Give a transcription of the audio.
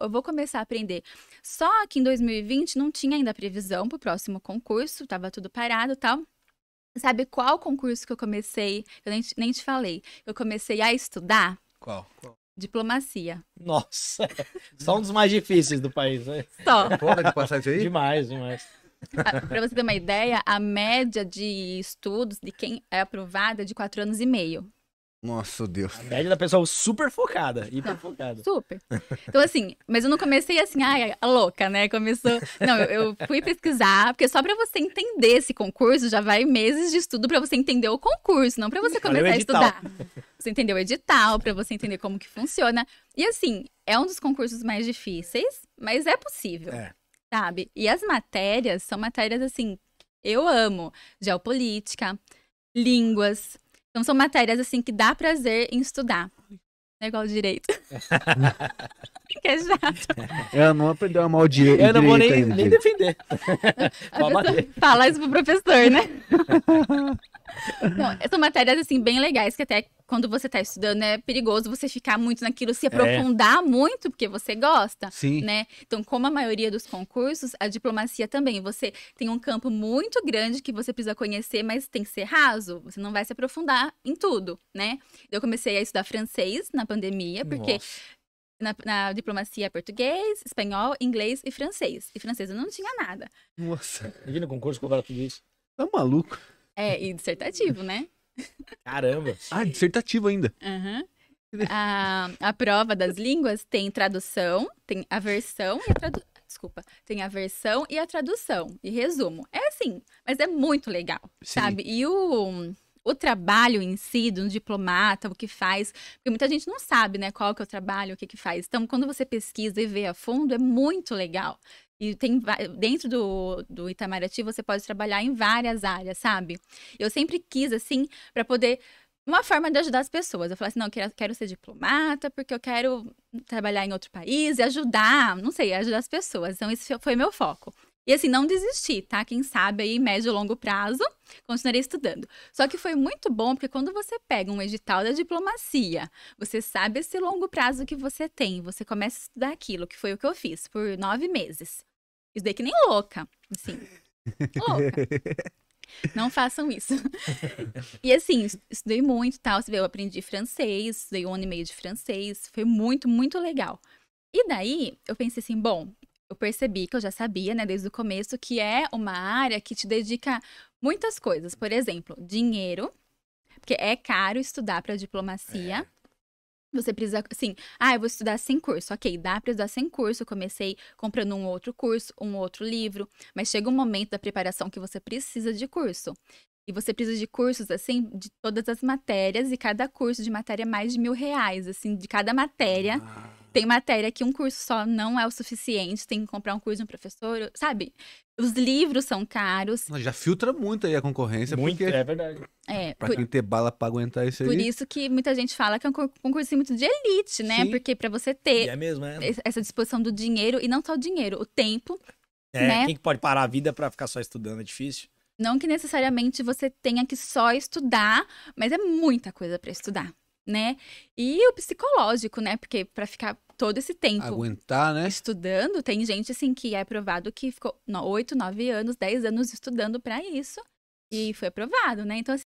eu vou começar a aprender. Só que em 2020 não tinha ainda previsão para o próximo concurso, estava tudo parado e tal. Sabe qual concurso que eu comecei? Eu nem te, nem te falei. Eu comecei a estudar. Qual? qual? Diplomacia. Nossa! Só um dos mais difíceis do país, né? Só. Pode passar isso aí? Demais, demais. Ah, para você ter uma ideia, a média de estudos de quem é aprovada é de quatro anos e meio. Nossa, Deus. A média da pessoa super focada, hiper focada. Super. Então, assim, mas eu não comecei assim, ai, a louca, né? Começou. Não, eu, fui pesquisar, porque só para você entender esse concurso, já vai meses de estudo para você entender o concurso, não para você começar a estudar. Você entendeu o edital, para você entender como que funciona. E, assim, é um dos concursos mais difíceis, mas é possível. É. Sabe? E as matérias são matérias, assim, eu amo. Geopolítica, línguas então são matérias assim que dá prazer em estudar. Não é igual direito. que é chato. Ela não aprendeu a amar o direito. Eu não vou nem, nem defender. Fala isso pro professor, né? não, são matérias assim bem legais que até quando você está estudando, é perigoso você ficar muito naquilo, se é. aprofundar é. muito, porque você gosta, Sim. né? Então, como a maioria dos concursos, a diplomacia também, você tem um campo muito grande que você precisa conhecer, mas tem que ser raso, você não vai se aprofundar em tudo, né? Eu comecei a estudar francês na pandemia, porque Na, na, diplomacia é português, espanhol, inglês e francês. E francês eu não tinha nada. Nossa, imagina concurso cobrar tudo isso. Tá maluco. É, e dissertativo, né? Caramba! ah, é dissertativo ainda. Uhum. A, a prova das línguas tem tradução, tem a versão e a tradução. Desculpa, tem a versão e a tradução. E resumo. É assim, mas é muito legal, Sim. sabe? E o o trabalho em si de um diplomata, o que faz, porque muita gente não sabe, né, qual que é o trabalho, o que que faz. Então, quando você pesquisa e vê a fundo, é muito legal. E tem dentro do, do Itamaraty você pode trabalhar em várias áreas, sabe? Eu sempre quis assim para poder uma forma de ajudar as pessoas. Eu falei assim, não, eu quero, quero ser diplomata porque eu quero trabalhar em outro país e ajudar, não sei, ajudar as pessoas. Então esse foi meu foco. E assim, não desisti, tá? Quem sabe aí, médio e longo prazo, continuarei estudando. Só que foi muito bom, porque quando você pega um edital da diplomacia, você sabe esse longo prazo que você tem, você começa a estudar aquilo, que foi o que eu fiz por nove meses. Isso daí que nem louca, assim. louca. Não façam isso. e assim, estudei muito tal. eu aprendi francês, estudei um ano e meio de francês. Foi muito, muito legal. E daí, eu pensei assim, bom, eu percebi que eu já sabia, né, desde o começo, que é uma área que te dedica muitas coisas. Por exemplo, dinheiro, porque é caro estudar para diplomacia. É. Você precisa, assim, ah, eu vou estudar sem curso. Ok, dá para estudar sem curso. Comecei comprando um outro curso, um outro livro, mas chega um momento da preparação que você precisa de curso. E você precisa de cursos, assim, de todas as matérias, e cada curso de matéria é mais de mil reais, assim, de cada matéria. Ah tem matéria que um curso só não é o suficiente, tem que comprar um curso de um professor, sabe? Os livros são caros. Mas já filtra muito aí a concorrência. Muito, porque... é verdade. É, pra por... quem ter bala pra aguentar isso aí. Por isso que muita gente fala que é um concurso muito de elite, né? Sim. Porque para você ter é mesmo, é. essa disposição do dinheiro, e não só o dinheiro, o tempo. É, né? quem pode parar a vida para ficar só estudando é difícil. Não que necessariamente você tenha que só estudar, mas é muita coisa para estudar né? E o psicológico, né? Porque para ficar todo esse tempo aguentar, né? Estudando, tem gente assim que é aprovado que ficou 8, 9 anos, 10 anos estudando para isso e foi aprovado, né? Então assim,